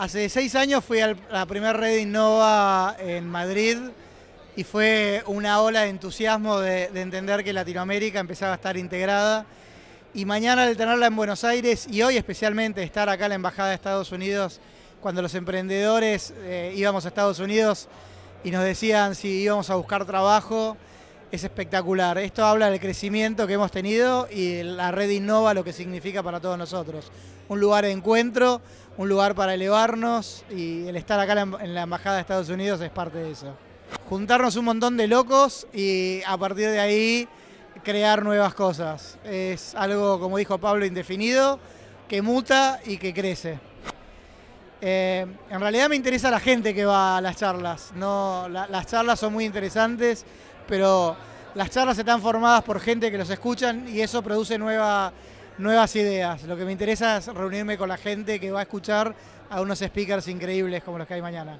Hace seis años fui a la primera red Innova en Madrid y fue una ola de entusiasmo de, entender que Latinoamérica empezaba a estar integrada. Y mañana al tenerla en Buenos Aires y hoy especialmente estar acá en la Embajada de Estados Unidos, cuando los emprendedores eh, íbamos a Estados Unidos y nos decían si íbamos a buscar trabajo, es espectacular. Esto habla del crecimiento que hemos tenido y la red innova lo que significa para todos nosotros. Un lugar de encuentro, un lugar para elevarnos y el estar acá en la Embajada de Estados Unidos es parte de eso. Juntarnos un montón de locos y a partir de ahí crear nuevas cosas. Es algo, como dijo Pablo, indefinido, que muta y que crece. Eh, en realidad me interesa la gente que va a las charlas. No, las charlas son muy interesantes, pero las charlas están formadas por gente que los escuchan y eso produce nuevas ideas. Lo que me interesa es reunirme con la gente que va a escuchar a unos speakers increíbles como los que hay mañana.